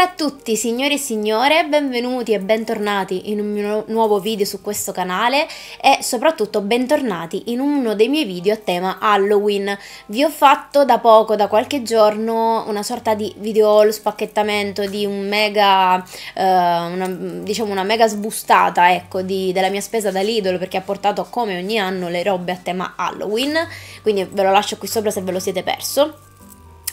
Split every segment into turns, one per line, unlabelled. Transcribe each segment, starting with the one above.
Buonasera a tutti signori e signore, benvenuti e bentornati in un mio nuovo video su questo canale e soprattutto bentornati in uno dei miei video a tema Halloween. Vi ho fatto da poco, da qualche giorno, una sorta di video haul spacchettamento di un mega, eh, una, diciamo una mega sbustata ecco, di, della mia spesa da Lidl perché ha portato come ogni anno le robe a tema Halloween, quindi ve lo lascio qui sopra se ve lo siete perso.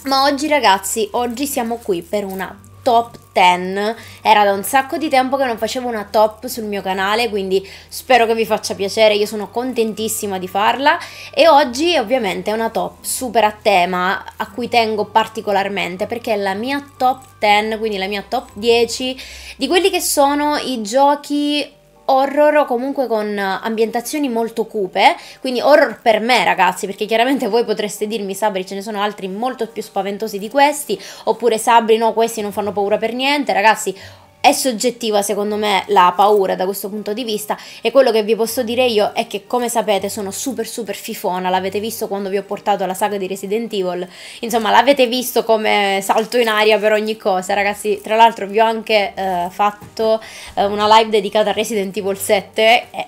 Ma oggi ragazzi, oggi siamo qui per una top 10. Era da un sacco di tempo che non facevo una top sul mio canale, quindi spero che vi faccia piacere, io sono contentissima di farla e oggi ovviamente è una top super a tema a cui tengo particolarmente perché è la mia top 10, quindi la mia top 10 di quelli che sono i giochi horror o comunque con ambientazioni molto cupe, quindi horror per me ragazzi, perché chiaramente voi potreste dirmi Sabri ce ne sono altri molto più spaventosi di questi, oppure Sabri no questi non fanno paura per niente, ragazzi è soggettiva secondo me la paura da questo punto di vista e quello che vi posso dire io è che come sapete sono super super fifona, l'avete visto quando vi ho portato la saga di Resident Evil, insomma l'avete visto come salto in aria per ogni cosa ragazzi, tra l'altro vi ho anche eh, fatto eh, una live dedicata a Resident Evil 7, e,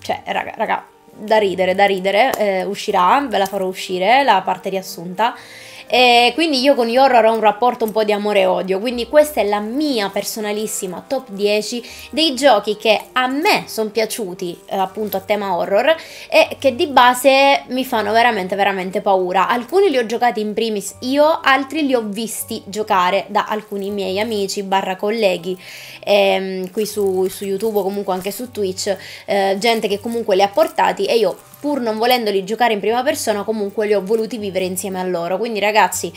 cioè raga, raga da ridere, da ridere, eh, uscirà, ve la farò uscire la parte riassunta e quindi io con gli horror ho un rapporto un po' di amore e odio, quindi questa è la mia personalissima top 10 dei giochi che a me sono piaciuti eh, appunto a tema horror e che di base mi fanno veramente veramente paura. Alcuni li ho giocati in primis io, altri li ho visti giocare da alcuni miei amici barra colleghi ehm, qui su, su YouTube o comunque anche su Twitch, eh, gente che comunque li ha portati e io pur non volendoli giocare in prima persona, comunque li ho voluti vivere insieme a loro. Quindi ragazzi,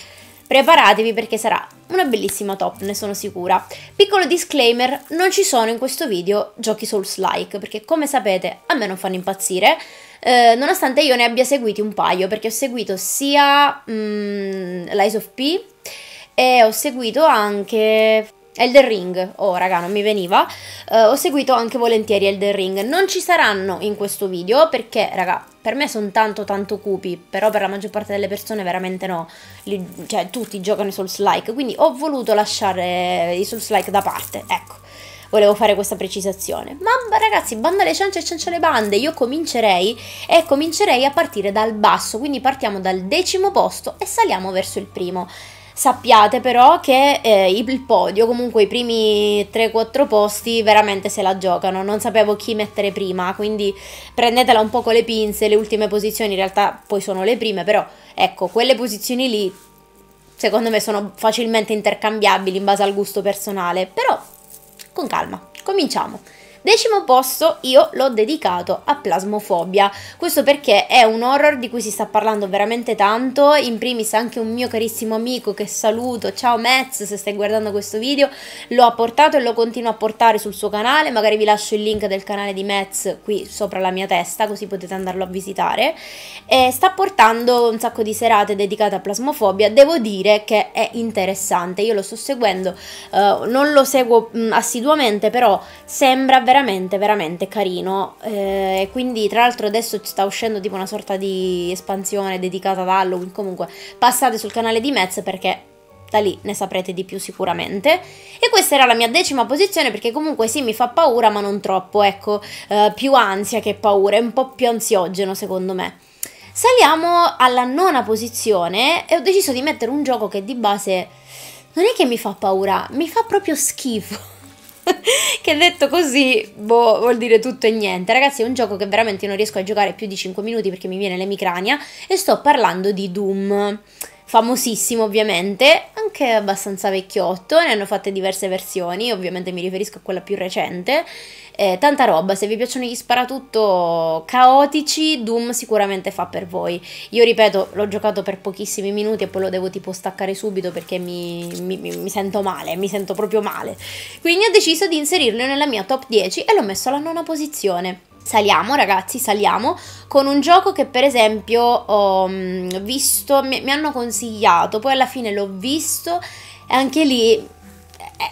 preparatevi perché sarà una bellissima top, ne sono sicura. Piccolo disclaimer, non ci sono in questo video giochi Souls-like, perché come sapete a me non fanno impazzire, eh, nonostante io ne abbia seguiti un paio, perché ho seguito sia mm, Lies of P e ho seguito anche Elder Ring, oh raga non mi veniva, uh, ho seguito anche volentieri Elder Ring, non ci saranno in questo video perché raga per me sono tanto tanto cupi, però per la maggior parte delle persone veramente no, Li, cioè tutti giocano i Souls Like, quindi ho voluto lasciare i Souls Like da parte, ecco, volevo fare questa precisazione, ma ragazzi banda alle ciance e ciance alle bande, io comincerei e comincerei a partire dal basso, quindi partiamo dal decimo posto e saliamo verso il primo, Sappiate però che eh, il podio, comunque i primi 3-4 posti veramente se la giocano, non sapevo chi mettere prima, quindi prendetela un po' con le pinze, le ultime posizioni in realtà poi sono le prime, però ecco, quelle posizioni lì secondo me sono facilmente intercambiabili in base al gusto personale, però con calma, cominciamo. Decimo posto io l'ho dedicato a Plasmofobia, questo perché è un horror di cui si sta parlando veramente tanto, in primis anche un mio carissimo amico che saluto, ciao Metz se stai guardando questo video, lo ha portato e lo continua a portare sul suo canale, magari vi lascio il link del canale di Metz qui sopra la mia testa così potete andarlo a visitare, e sta portando un sacco di serate dedicate a Plasmofobia, devo dire che è interessante, io lo sto seguendo, uh, non lo seguo mh, assiduamente però sembra veramente veramente, veramente carino. Eh, quindi, tra l'altro, adesso sta uscendo tipo una sorta di espansione dedicata ad Halloween. Comunque, passate sul canale di Metz perché da lì ne saprete di più sicuramente. E questa era la mia decima posizione perché comunque sì mi fa paura ma non troppo, ecco, eh, più ansia che paura, è un po' più ansiogeno secondo me. Saliamo alla nona posizione e ho deciso di mettere un gioco che di base non è che mi fa paura, mi fa proprio schifo. che detto così boh, vuol dire tutto e niente. Ragazzi, è un gioco che veramente non riesco a giocare più di 5 minuti perché mi viene l'emicrania e sto parlando di Doom. Famosissimo ovviamente, anche abbastanza vecchiotto, ne hanno fatte diverse versioni, ovviamente mi riferisco a quella più recente eh, tanta roba, se vi piacciono gli sparatutto caotici, Doom sicuramente fa per voi. Io ripeto, l'ho giocato per pochissimi minuti e poi lo devo tipo staccare subito perché mi, mi, mi sento male, mi sento proprio male. Quindi ho deciso di inserirlo nella mia top 10 e l'ho messo alla nona posizione. Saliamo ragazzi, saliamo con un gioco che per esempio ho mm, visto, mi, mi hanno consigliato, poi alla fine l'ho visto e anche lì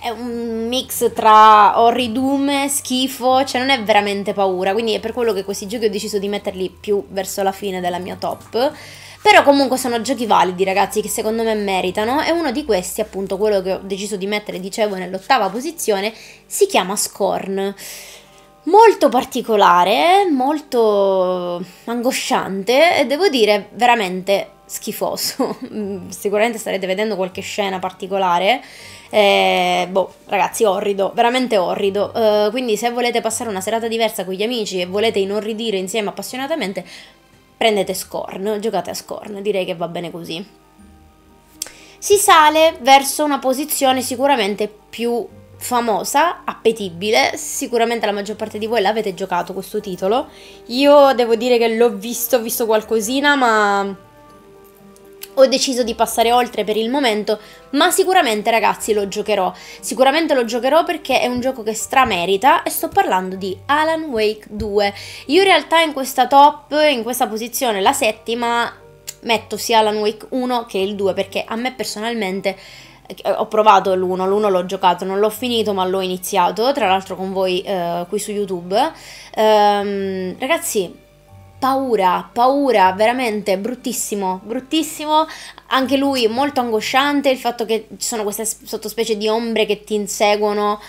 è un mix tra orridume, schifo, cioè non è veramente paura, quindi è per quello che questi giochi ho deciso di metterli più verso la fine della mia top. Però comunque sono giochi validi ragazzi che secondo me meritano e uno di questi appunto quello che ho deciso di mettere dicevo nell'ottava posizione si chiama Scorn molto particolare, molto angosciante e devo dire veramente schifoso. Sicuramente starete vedendo qualche scena particolare eh, boh, ragazzi, orrido, veramente orrido. Uh, quindi se volete passare una serata diversa con gli amici e volete inorridire insieme appassionatamente, prendete Scorn, giocate a Scorn, direi che va bene così. Si sale verso una posizione sicuramente più famosa, appetibile, sicuramente la maggior parte di voi l'avete giocato questo titolo. Io devo dire che l'ho visto, ho visto qualcosina, ma ho deciso di passare oltre per il momento, ma sicuramente ragazzi lo giocherò. Sicuramente lo giocherò perché è un gioco che stramerita e sto parlando di Alan Wake 2. Io in realtà in questa top, in questa posizione, la settima, metto sia Alan Wake 1 che il 2 perché a me personalmente eh, ho provato l'1, l'1 l'ho giocato, non l'ho finito ma l'ho iniziato, tra l'altro con voi eh, qui su YouTube. Ehm, ragazzi, paura, paura, veramente bruttissimo, bruttissimo. Anche lui molto angosciante, il fatto che ci sono queste sottospecie di ombre che ti inseguono.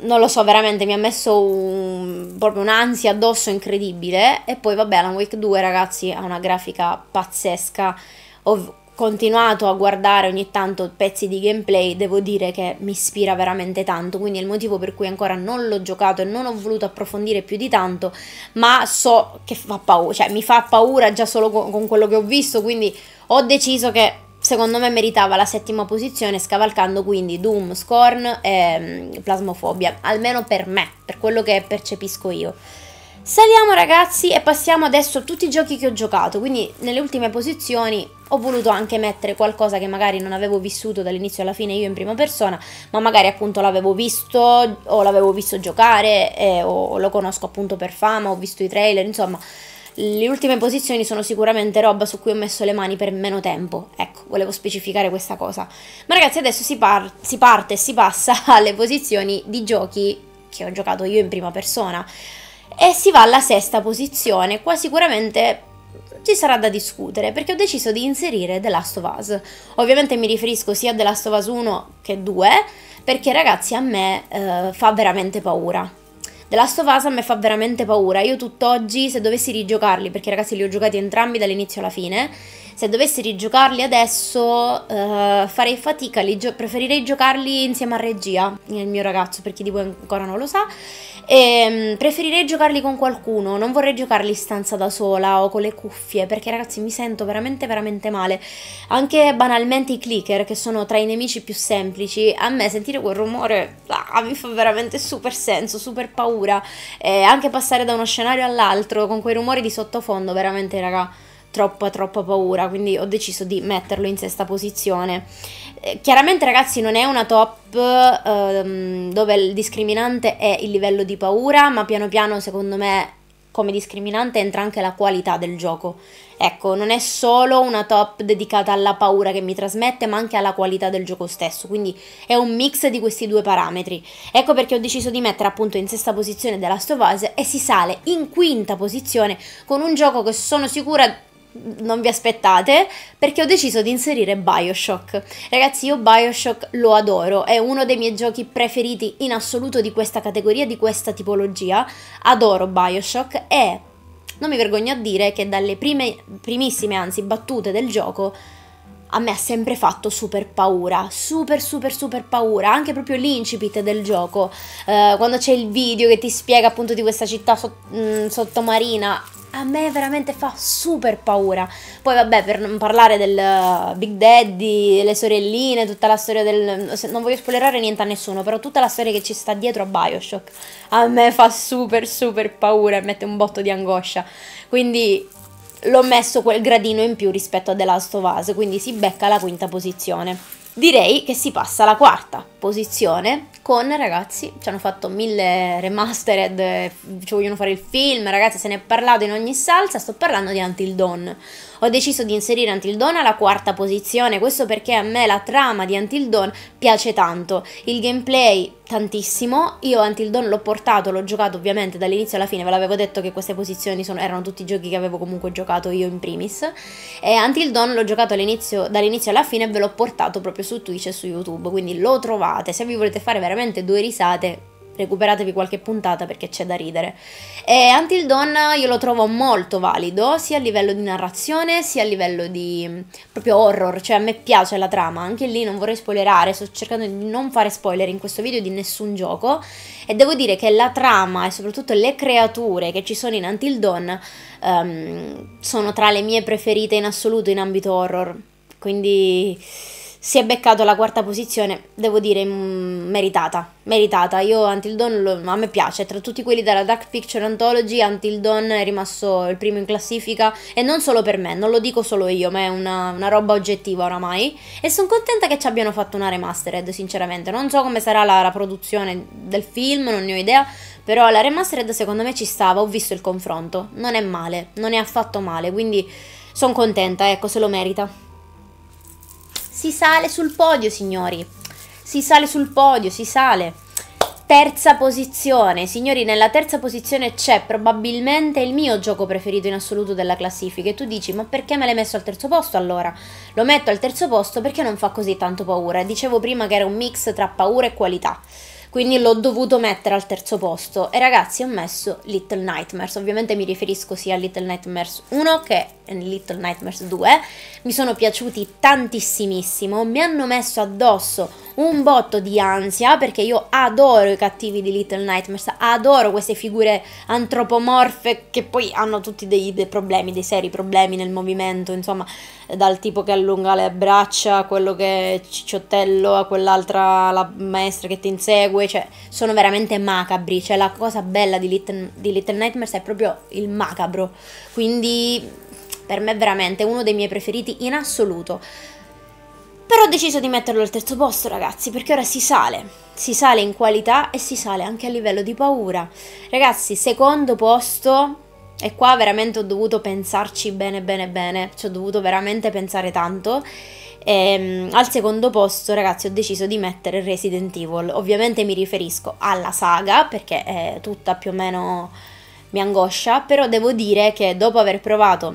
Non lo so, veramente mi ha messo un, proprio un'ansia addosso incredibile. E poi, vabbè, la Wake 2, ragazzi, ha una grafica pazzesca. Ov- continuato a guardare ogni tanto pezzi di gameplay, devo dire che mi ispira veramente tanto, quindi è il motivo per cui ancora non l'ho giocato e non ho voluto approfondire più di tanto, ma so che fa paura, cioè mi fa paura già solo con, con quello che ho visto, quindi ho deciso che secondo me meritava la settima posizione scavalcando quindi Doom, Scorn e mm, Plasmofobia, almeno per me, per quello che percepisco io. Saliamo ragazzi e passiamo adesso a tutti i giochi che ho giocato, quindi nelle ultime posizioni ho voluto anche mettere qualcosa che magari non avevo vissuto dall'inizio alla fine io in prima persona, ma magari appunto l'avevo visto o l'avevo visto giocare eh, o lo conosco appunto per fama, ho visto i trailer, insomma. Le ultime posizioni sono sicuramente roba su cui ho messo le mani per meno tempo, ecco, volevo specificare questa cosa. Ma ragazzi adesso si, par- si parte e si passa alle posizioni di giochi che ho giocato io in prima persona e si va alla sesta posizione, qua sicuramente ci sarà da discutere perché ho deciso di inserire The Last of Us. Ovviamente mi riferisco sia a The Last of Us 1 che 2 perché ragazzi a me eh, fa veramente paura. The Last of Us a me fa veramente paura. Io tutt'oggi, se dovessi rigiocarli, perché ragazzi li ho giocati entrambi dall'inizio alla fine, se dovessi rigiocarli adesso uh, farei fatica, gio- preferirei giocarli insieme a regia, il mio ragazzo, per chi di voi ancora non lo sa. E ehm, preferirei giocarli con qualcuno, non vorrei giocarli in stanza da sola o con le cuffie, perché ragazzi mi sento veramente veramente male. Anche banalmente i clicker, che sono tra i nemici più semplici, a me sentire quel rumore ah, mi fa veramente super senso, super paura. E anche passare da uno scenario all'altro con quei rumori di sottofondo, veramente raga, troppa troppa paura, quindi ho deciso di metterlo in sesta posizione. Eh, chiaramente ragazzi non è una top ehm, dove il discriminante è il livello di paura, ma piano piano secondo me come discriminante entra anche la qualità del gioco. Ecco, non è solo una top dedicata alla paura che mi trasmette, ma anche alla qualità del gioco stesso, quindi è un mix di questi due parametri. Ecco perché ho deciso di mettere appunto in sesta posizione The Last of Us e si sale in quinta posizione con un gioco che sono sicura non vi aspettate perché ho deciso di inserire Bioshock. Ragazzi, io Bioshock lo adoro, è uno dei miei giochi preferiti in assoluto di questa categoria, di questa tipologia. Adoro Bioshock e non mi vergogno a dire che dalle prime, primissime, anzi, battute del gioco a me ha sempre fatto super paura, super super super paura, anche proprio l'incipit del gioco, eh, quando c'è il video che ti spiega appunto di questa città so- mh, mm, sottomarina, a me veramente fa super paura. Poi vabbè, per non parlare del uh, Big Daddy, le sorelline, tutta la storia del... Non voglio spoilerare niente a nessuno, però tutta la storia che ci sta dietro a Bioshock a me fa super super paura e mette un botto di angoscia. Quindi l'ho messo quel gradino in più rispetto a The Last of Us, quindi si becca la quinta posizione. Direi che si passa alla quarta posizione con ragazzi, ci hanno fatto mille remastered, eh, ci vogliono fare il film, ragazzi se ne è parlato in ogni salsa, sto parlando di Until Dawn, ho deciso di inserire Until Dawn alla quarta posizione, questo perché a me la trama di Until Dawn piace tanto, il gameplay tantissimo, io Until Dawn l'ho portato, l'ho giocato ovviamente dall'inizio alla fine, ve l'avevo detto che queste posizioni sono, erano tutti i giochi che avevo comunque giocato io in primis, e Until Dawn l'ho giocato all'inizio, dall'inizio alla fine e ve l'ho portato proprio su Twitch e su YouTube, quindi lo trovate, se vi volete fare veramente due risate recuperatevi qualche puntata perché c'è da ridere. E Until Dawn io lo trovo molto valido, sia a livello di narrazione, sia a livello di mm, proprio horror, cioè a me piace la trama, anche lì non vorrei spoilerare, sto cercando di non fare spoiler in questo video di nessun gioco e devo dire che la trama e soprattutto le creature che ci sono in Until Dawn um, sono tra le mie preferite in assoluto in ambito horror, quindi si è beccato la quarta posizione, devo dire mh, mm, meritata, meritata. Io Until Dawn lo, a me piace, tra tutti quelli della Dark Picture Anthology Until Dawn è rimasto il primo in classifica e non solo per me, non lo dico solo io, ma è una, una roba oggettiva oramai e sono contenta che ci abbiano fatto una remastered, sinceramente. Non so come sarà la, la produzione del film, non ne ho idea, però la remastered secondo me ci stava, ho visto il confronto, non è male, non è affatto male, quindi sono contenta, ecco, se lo merita. Si sale sul podio, signori. Si sale sul podio, si sale. Terza posizione, signori, nella terza posizione c'è probabilmente il mio gioco preferito in assoluto della classifica. E tu dici, ma perché me l'hai messo al terzo posto allora? Lo metto al terzo posto perché non fa così tanto paura. Dicevo prima che era un mix tra paura e qualità quindi l'ho dovuto mettere al terzo posto e ragazzi ho messo Little Nightmares, ovviamente mi riferisco sia a Little Nightmares 1 che a Little Nightmares 2, mi sono piaciuti tantissimissimo, mi hanno messo addosso un botto di ansia perché io adoro i cattivi di Little Nightmares, adoro queste figure antropomorfe che poi hanno tutti dei, dei problemi, dei seri problemi nel movimento, insomma, dal tipo che allunga le braccia a quello che è cicciottello a quell'altra la maestra che ti insegue, cioè sono veramente macabri, cioè la cosa bella di Little, di Little Nightmares è proprio il macabro, quindi per me è veramente uno dei miei preferiti in assoluto. Però ho deciso di metterlo al terzo posto, ragazzi, perché ora si sale. Si sale in qualità e si sale anche a livello di paura. Ragazzi, secondo posto, e qua veramente ho dovuto pensarci bene bene bene, ci ho dovuto veramente pensare tanto. E, ehm, al secondo posto, ragazzi, ho deciso di mettere Resident Evil. Ovviamente mi riferisco alla saga, perché è tutta più o meno mi angoscia, però devo dire che dopo aver provato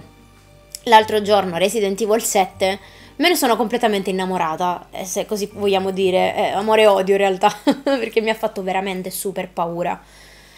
l'altro giorno Resident Evil 7 Me ne sono completamente innamorata, eh, se così vogliamo dire, eh, amore e odio in realtà, perché mi ha fatto veramente super paura.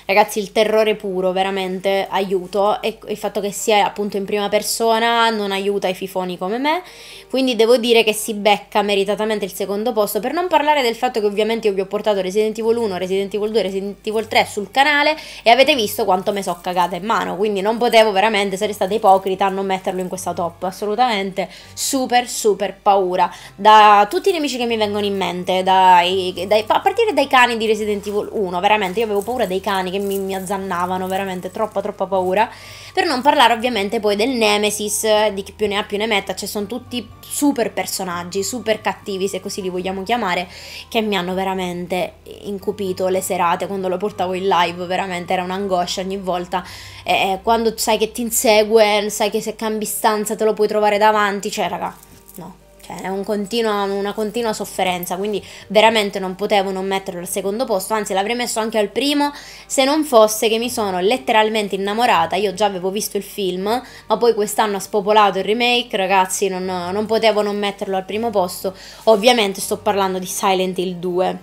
Ragazzi, il terrore puro, veramente, aiuto. E il fatto che sia appunto in prima persona non aiuta i fifoni come me. Quindi devo dire che si becca meritatamente il secondo posto. Per non parlare del fatto che ovviamente io vi ho portato Resident Evil 1, Resident Evil 2, Resident Evil 3 sul canale e avete visto quanto me so cagata in mano. Quindi non potevo veramente, sarei stata ipocrita a non metterlo in questa top. Assolutamente, super, super paura. Da tutti i nemici che mi vengono in mente, dai, dai, a partire dai cani di Resident Evil 1, veramente, io avevo paura dei cani che mi, mi azzannavano, veramente troppa troppa paura. Per non parlare ovviamente poi del Nemesis, di chi più ne ha più ne metta, cioè sono tutti super personaggi, super cattivi se così li vogliamo chiamare, che mi hanno veramente incupito le serate quando lo portavo in live, veramente era un'angoscia ogni volta. E quando sai che ti insegue, sai che se cambi stanza te lo puoi trovare davanti, cioè raga, no, cioè è un continua, una continua sofferenza, quindi veramente non potevo non metterlo al secondo posto, anzi l'avrei messo anche al primo se non fosse che mi sono letteralmente innamorata, io già avevo visto il film, ma poi quest'anno ha spopolato il remake, ragazzi non, non potevo non metterlo al primo posto, ovviamente sto parlando di Silent Hill 2,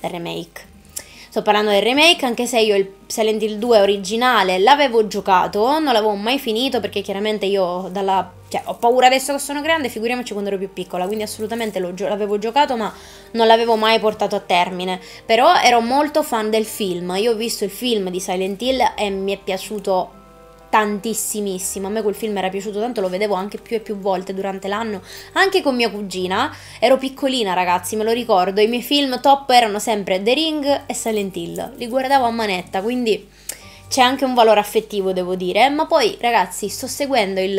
remake. Sto parlando del remake, anche se io il Silent Hill 2 originale l'avevo giocato, non l'avevo mai finito perché chiaramente io dalla cioè, ho paura adesso che sono grande, figuriamoci quando ero più piccola, quindi assolutamente gio- l'avevo giocato ma non l'avevo mai portato a termine. Però ero molto fan del film, io ho visto il film di Silent Hill e mi è piaciuto tantissimissimo. A me quel film era piaciuto tanto, lo vedevo anche più e più volte durante l'anno, anche con mia cugina. Ero piccolina, ragazzi, me lo ricordo. I miei film top erano sempre The Ring e Silent Hill. Li guardavo a manetta, quindi c'è anche un valore affettivo, devo dire. Ma poi, ragazzi, sto seguendo il,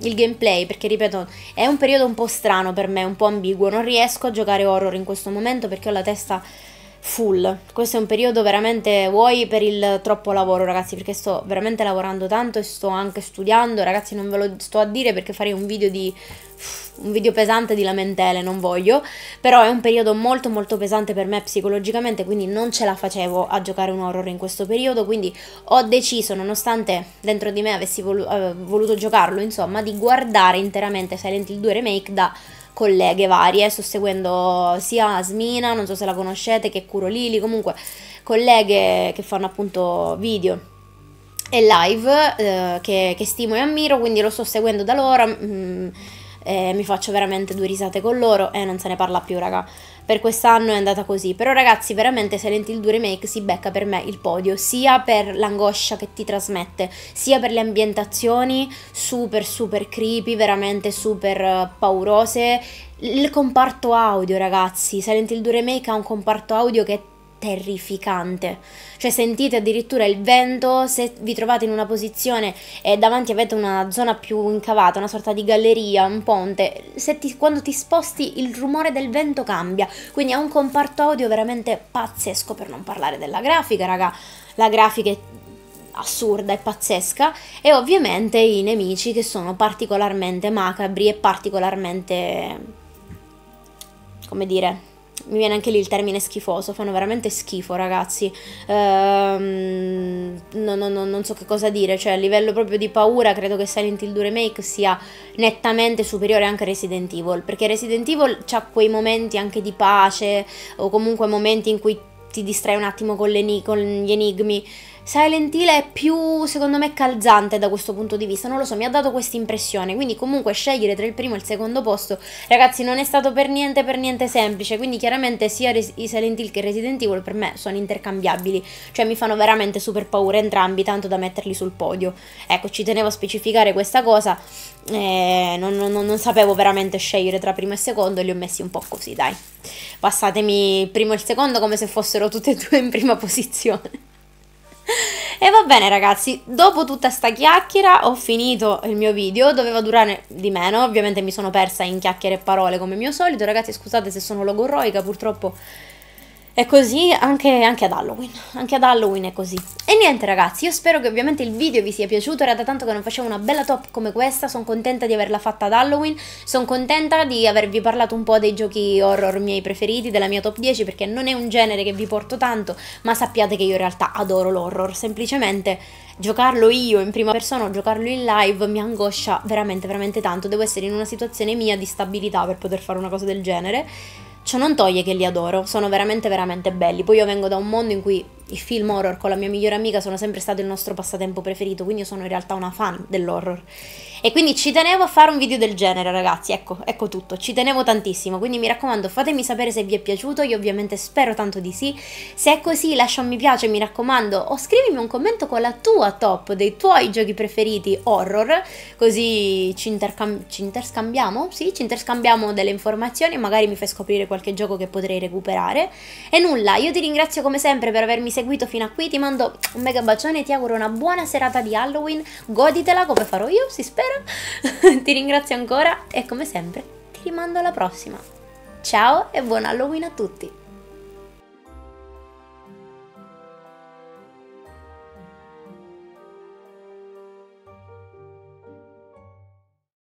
il, gameplay perché, ripeto, è un periodo un po' strano per me, un po' ambiguo. Non riesco a giocare horror in questo momento perché ho la testa full. Questo è un periodo veramente vuoi per il troppo lavoro, ragazzi, perché sto veramente lavorando tanto e sto anche studiando. Ragazzi, non ve lo sto a dire perché farei un video di un video pesante di lamentele, non voglio, però è un periodo molto molto pesante per me psicologicamente, quindi non ce la facevo a giocare un horror in questo periodo, quindi ho deciso, nonostante dentro di me avessi volu- eh, voluto giocarlo, insomma, di guardare interamente Silent Hill 2 Remake da colleghe varie, sto seguendo sia Asmina, non so se la conoscete, che Curo Lili, comunque colleghe che fanno appunto video e live eh, che, che, stimo e ammiro, quindi lo sto seguendo da loro, mh, mm, mi faccio veramente due risate con loro e non se ne parla più raga per quest'anno è andata così. Però ragazzi, veramente Silent Hill 2 Remake si becca per me il podio, sia per l'angoscia che ti trasmette, sia per le ambientazioni super super creepy, veramente super eh, paurose. Il comparto audio, ragazzi, Silent Hill 2 Remake ha un comparto audio che è terrificante. Cioè sentite addirittura il vento, se vi trovate in una posizione e davanti avete una zona più incavata, una sorta di galleria, un ponte, ti, quando ti sposti il rumore del vento cambia, quindi è un comparto audio veramente pazzesco per non parlare della grafica, raga. La grafica è assurda e pazzesca e ovviamente i nemici che sono particolarmente macabri e particolarmente come dire mi viene anche lì il termine schifoso, fanno veramente schifo ragazzi, ehm, no, no, non so che cosa dire, cioè a livello proprio di paura credo che Silent Hill 2 Remake sia nettamente superiore anche a Resident Evil, perché Resident Evil ha quei momenti anche di pace o comunque momenti in cui ti distrai un attimo con, con gli enigmi, Silent Hill è più, secondo me, calzante da questo punto di vista. Non lo so, mi ha dato questa impressione. Quindi, comunque, scegliere tra il primo e il secondo posto, ragazzi, non è stato per niente, per niente semplice. Quindi, chiaramente, sia i Silent Hill che Resident Evil per me sono intercambiabili. Cioè, mi fanno veramente super paura entrambi, tanto da metterli sul podio. Ecco, ci tenevo a specificare questa cosa. Eh, non, non, non sapevo veramente scegliere tra primo e secondo, li ho messi un po' così, dai. Passatemi il primo e il secondo come se fossero tutti e due in prima posizione. E va bene ragazzi, dopo tutta sta chiacchiera ho finito il mio video, doveva durare di meno, ovviamente mi sono persa in chiacchiere e parole come mio solito, ragazzi scusate se sono logorroica, purtroppo è così anche, anche, ad Halloween, anche ad Halloween è così. E niente ragazzi, io spero che ovviamente il video vi sia piaciuto, era da tanto che non facevo una bella top come questa, sono contenta di averla fatta ad Halloween, sono contenta di avervi parlato un po' dei giochi horror miei preferiti, della mia top 10, perché non è un genere che vi porto tanto, ma sappiate che io in realtà adoro l'horror, semplicemente giocarlo io in prima persona o giocarlo in live mi angoscia veramente veramente tanto, devo essere in una situazione mia di stabilità per poter fare una cosa del genere Ciò non toglie che li adoro, sono veramente veramente belli. Poi io vengo da un mondo in cui i film horror con la mia migliore amica sono sempre stati il nostro passatempo preferito, quindi io sono in realtà una fan dell'horror. E quindi ci tenevo a fare un video del genere, ragazzi. Ecco, ecco tutto. Ci tenevo tantissimo. Quindi mi raccomando, fatemi sapere se vi è piaciuto. Io ovviamente spero tanto di sì. Se è così, lascia un mi piace, mi raccomando. O scrivimi un commento con la tua top dei tuoi giochi preferiti horror. Così ci, intercam- ci interscambiamo. Sì, ci interscambiamo delle informazioni. Magari mi fai scoprire qualche gioco che potrei recuperare. E nulla, io ti ringrazio come sempre per avermi seguito fino a qui. Ti mando un mega bacione. Ti auguro una buona serata di Halloween. Goditela come farò io, si spera. Valentina, ti ringrazio ancora e come sempre ti rimando alla prossima. Ciao e buon Halloween a tutti!